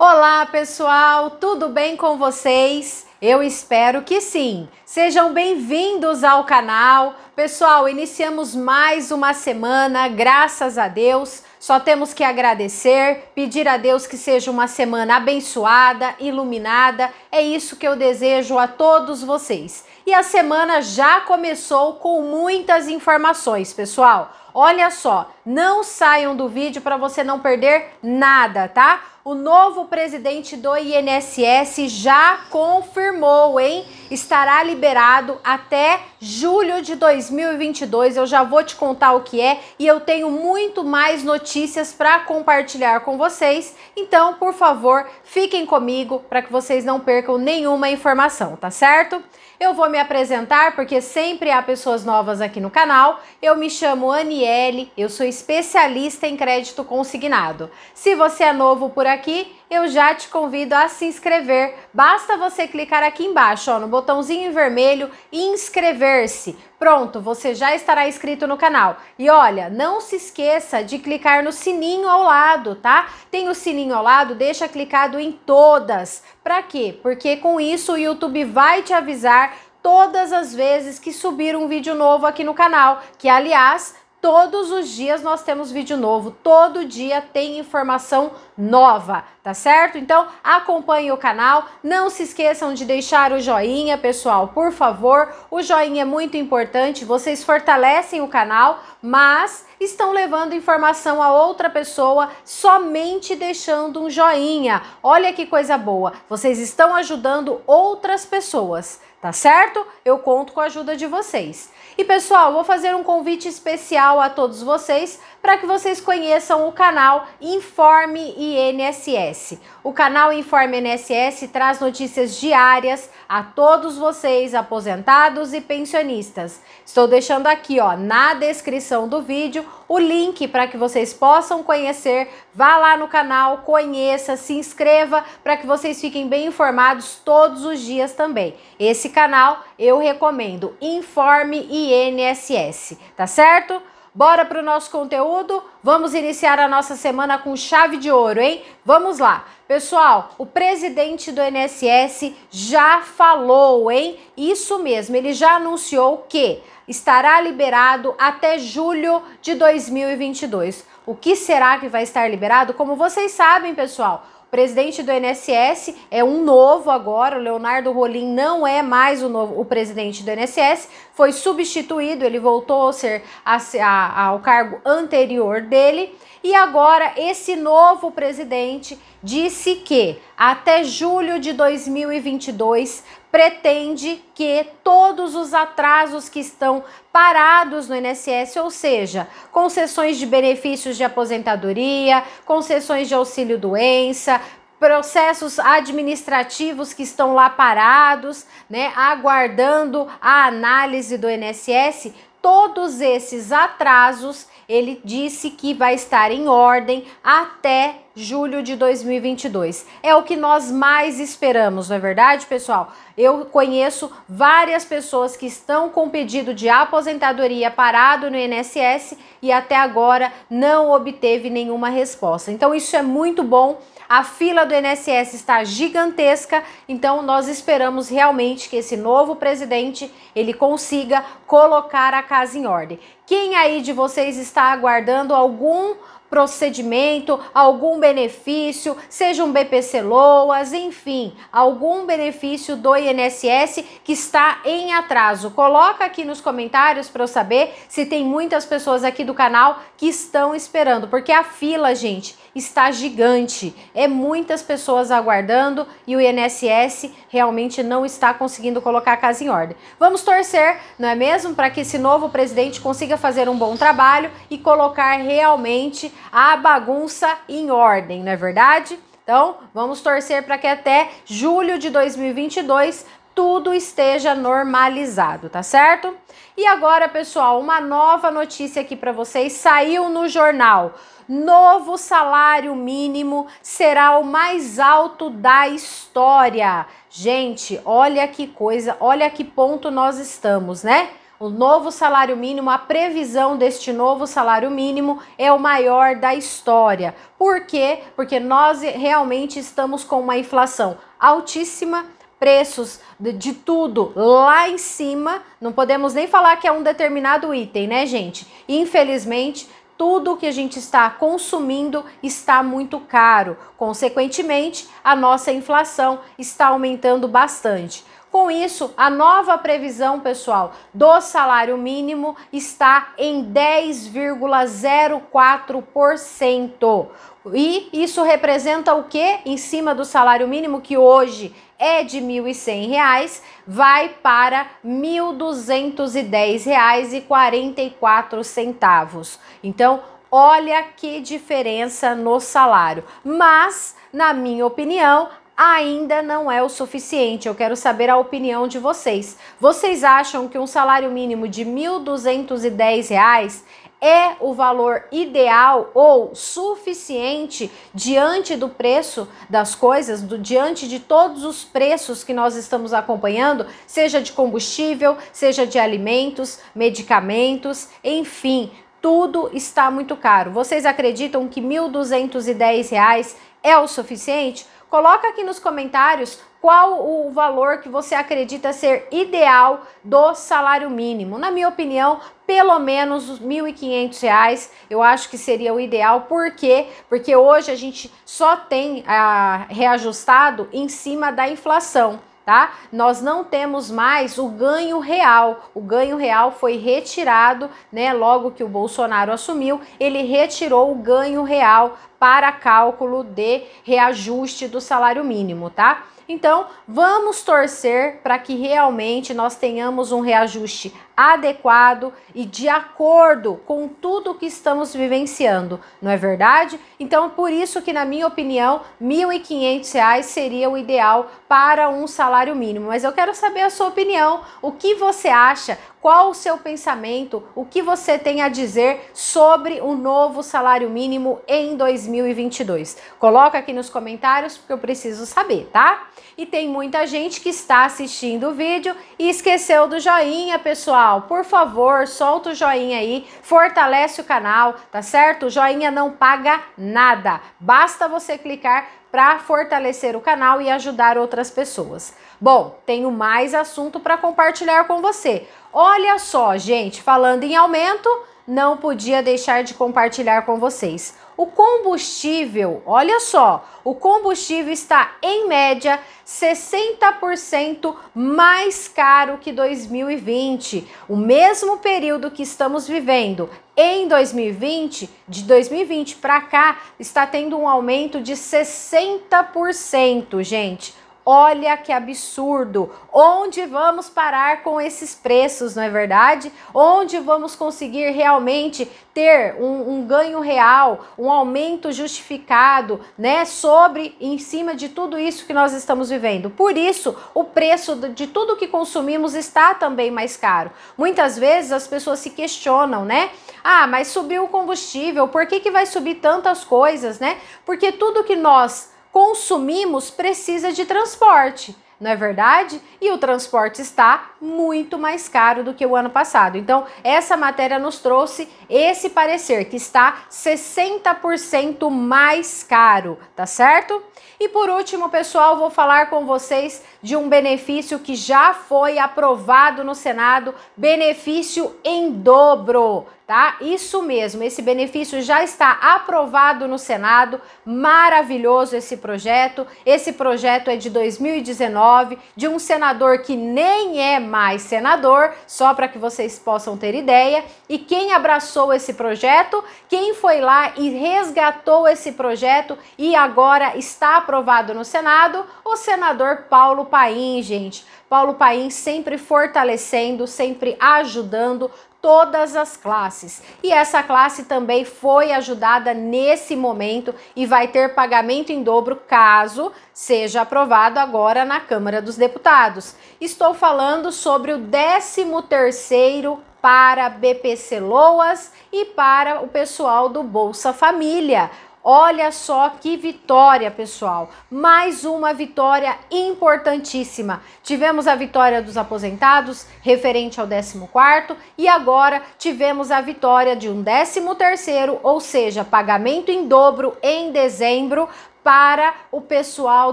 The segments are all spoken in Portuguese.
Olá pessoal, tudo bem com vocês? Eu espero que sim. Sejam bem-vindos ao canal. Pessoal, iniciamos mais uma semana, graças a Deus. Só temos que agradecer, pedir a Deus que seja uma semana abençoada, iluminada. É isso que eu desejo a todos vocês. E a semana já começou com muitas informações, pessoal. Olha só, não saiam do vídeo para você não perder nada, tá? O novo presidente do INSS já confirmou more Mulway estará liberado até julho de 2022. Eu já vou te contar o que é e eu tenho muito mais notícias para compartilhar com vocês. Então, por favor, fiquem comigo para que vocês não percam nenhuma informação, tá certo? Eu vou me apresentar porque sempre há pessoas novas aqui no canal. Eu me chamo Aniele, eu sou especialista em crédito consignado. Se você é novo por aqui, eu já te convido a se inscrever. Basta você clicar aqui embaixo ó, no botãozinho vermelho inscrever-se. Pronto, você já estará inscrito no canal. E olha, não se esqueça de clicar no sininho ao lado, tá? Tem o sininho ao lado, deixa clicado em todas. Para quê? Porque com isso o YouTube vai te avisar todas as vezes que subir um vídeo novo aqui no canal, que aliás Todos os dias nós temos vídeo novo, todo dia tem informação nova, tá certo? Então acompanhe o canal, não se esqueçam de deixar o joinha, pessoal, por favor. O joinha é muito importante, vocês fortalecem o canal, mas estão levando informação a outra pessoa somente deixando um joinha. Olha que coisa boa, vocês estão ajudando outras pessoas tá certo? Eu conto com a ajuda de vocês. E pessoal, vou fazer um convite especial a todos vocês para que vocês conheçam o canal Informe INSS. O canal Informe INSS traz notícias diárias a todos vocês, aposentados e pensionistas. Estou deixando aqui, ó, na descrição do vídeo, o link para que vocês possam conhecer. Vá lá no canal, conheça, se inscreva para que vocês fiquem bem informados todos os dias também. Esse canal eu recomendo, Informe INSS, tá certo? Bora para o nosso conteúdo? Vamos iniciar a nossa semana com chave de ouro, hein? Vamos lá. Pessoal, o presidente do INSS já falou, hein? Isso mesmo, ele já anunciou que estará liberado até julho de 2022. O que será que vai estar liberado? Como vocês sabem, pessoal, o presidente do INSS é um novo agora, o Leonardo Rolim não é mais o, novo, o presidente do INSS, foi substituído, ele voltou a ser a, a, ao cargo anterior dele. E agora esse novo presidente disse que até julho de 2022 pretende que todos os atrasos que estão parados no INSS, ou seja, concessões de benefícios de aposentadoria, concessões de auxílio doença, processos administrativos que estão lá parados, né, aguardando a análise do INSS, todos esses atrasos, ele disse que vai estar em ordem até julho de 2022. É o que nós mais esperamos, não é verdade, pessoal? Eu conheço várias pessoas que estão com pedido de aposentadoria parado no INSS e até agora não obteve nenhuma resposta. Então isso é muito bom a fila do INSS está gigantesca, então nós esperamos realmente que esse novo presidente ele consiga colocar a casa em ordem. Quem aí de vocês está aguardando algum procedimento, algum benefício, seja um BPC Loas, enfim, algum benefício do INSS que está em atraso. Coloca aqui nos comentários para eu saber se tem muitas pessoas aqui do canal que estão esperando, porque a fila, gente, está gigante. É muitas pessoas aguardando e o INSS realmente não está conseguindo colocar a casa em ordem. Vamos torcer, não é mesmo, para que esse novo presidente consiga fazer um bom trabalho e colocar realmente a bagunça em ordem, não é verdade? Então, vamos torcer para que até julho de 2022 tudo esteja normalizado, tá certo? E agora, pessoal, uma nova notícia aqui para vocês saiu no jornal. Novo salário mínimo será o mais alto da história. Gente, olha que coisa, olha que ponto nós estamos, né? O novo salário mínimo, a previsão deste novo salário mínimo é o maior da história. Por quê? Porque nós realmente estamos com uma inflação altíssima preços de, de, tudo lá em cima. Não podemos nem falar que é um determinado item, né, gente? Infelizmente, tudo que a gente está consumindo está muito caro. Consequentemente, a nossa inflação está aumentando bastante. Com isso, a nova previsão, pessoal, do salário mínimo está em 10,04%. E isso representa o que em cima do salário mínimo que hoje é de R$ 1.100, vai para R$ 1.210,44. Então, olha que diferença no salário. Mas, na minha opinião, ainda não é o suficiente. Eu quero saber a opinião de vocês. Vocês acham que um salário mínimo de R$ 1.210 é o valor ideal ou suficiente diante do preço das coisas, do, diante de todos os preços que nós estamos acompanhando, seja de combustível, seja de alimentos, medicamentos, enfim, tudo está muito caro. Vocês acreditam que R$ 1.210 é o suficiente? Coloca aqui nos comentários qual o valor que você acredita ser ideal do salário mínimo. Na minha opinião, pelo menos R$ 1.500, eu acho que seria o ideal. Por quê? Porque hoje a gente só tem ah, reajustado em cima da inflação tá? Nós não temos mais o ganho real. O ganho real foi retirado, né? Logo que o Bolsonaro assumiu, ele retirou o ganho real para cálculo de reajuste do salário mínimo, tá? Então, vamos torcer para que realmente nós tenhamos um reajuste adequado e de acordo com tudo que estamos vivenciando, não é verdade? Então, por isso que na minha opinião, R$ 1.500 seria o ideal para um salário mínimo. Mas eu quero saber a sua opinião, o que você acha? Qual o seu pensamento? O que você tem a dizer sobre o novo salário mínimo em 2022? Coloca aqui nos comentários porque eu preciso saber, tá? E tem muita gente que está assistindo o vídeo e esqueceu do joinha, pessoal pessoal, por favor, solta o joinha aí, fortalece o canal, tá certo? O joinha não paga nada, basta você clicar para fortalecer o canal e ajudar outras pessoas. Bom, tenho mais assunto para compartilhar com você. Olha só, gente, falando em aumento, não podia deixar de compartilhar com vocês. O combustível, olha só, o combustível está em média 60% mais caro que 2020. O mesmo período que estamos vivendo em 2020, de 2020 para cá, está tendo um aumento de 60%, gente. Olha que absurdo! Onde vamos parar com esses preços, não é verdade? Onde vamos conseguir realmente ter um, um, ganho real, um aumento justificado, né? Sobre, em cima de tudo isso que nós estamos vivendo. Por isso, o preço de tudo que consumimos está também mais caro. Muitas vezes as pessoas se questionam, né? Ah, mas subiu o combustível, por que, que vai subir tantas coisas, né? Porque tudo que nós consumimos precisa de transporte, não é verdade? E o transporte está muito mais caro do que o ano passado. Então, essa matéria nos trouxe esse parecer que está 60% mais caro, tá certo? E por último, pessoal, vou falar com vocês de um benefício que já foi aprovado no Senado, benefício em dobro, tá? Isso mesmo, esse benefício já está aprovado no Senado. Maravilhoso esse projeto. Esse projeto é de 2019, de um senador que nem é mais senador, só para que vocês possam ter ideia. E quem abraçou esse projeto, quem foi lá e resgatou esse projeto e agora está aprovado no Senado, o senador Paulo Paim, gente. Paulo Paim sempre fortalecendo, sempre ajudando todas as classes. E essa classe também foi ajudada nesse momento e vai ter pagamento em dobro caso seja aprovado agora na Câmara dos Deputados. Estou falando sobre o 13º para BPC Loas e para o pessoal do Bolsa Família. Olha só que vitória, pessoal! Mais uma vitória importantíssima. Tivemos a vitória dos aposentados referente ao 14º e agora tivemos a vitória de um 13º, ou seja, pagamento em dobro em dezembro para o pessoal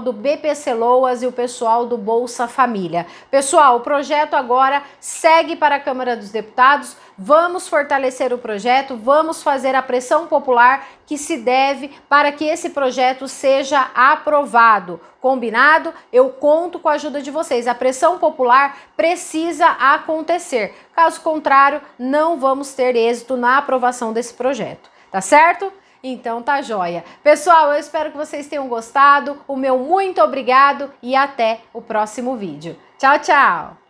do BPC Loas e o pessoal do Bolsa Família. Pessoal, o projeto agora segue para a Câmara dos Deputados. Vamos fortalecer o projeto, vamos fazer a pressão popular que se deve para que esse projeto seja aprovado. Combinado? Eu conto com a ajuda de vocês. A pressão popular precisa acontecer. Caso contrário, não vamos ter êxito na aprovação desse projeto. Tá certo? Então tá joia. Pessoal, eu espero que vocês tenham gostado. O meu muito obrigado e até o próximo vídeo. Tchau, tchau!